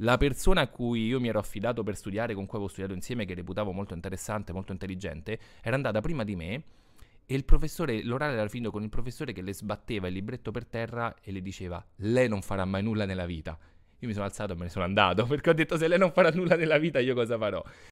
la persona a cui io mi ero affidato per studiare, con cui avevo studiato insieme, che reputavo molto interessante, molto intelligente, era andata prima di me e il professore, l'orale era finito con il professore che le sbatteva il libretto per terra e le diceva lei non farà mai nulla nella vita. Io mi sono alzato e me ne sono andato perché ho detto se lei non farà nulla nella vita io cosa farò?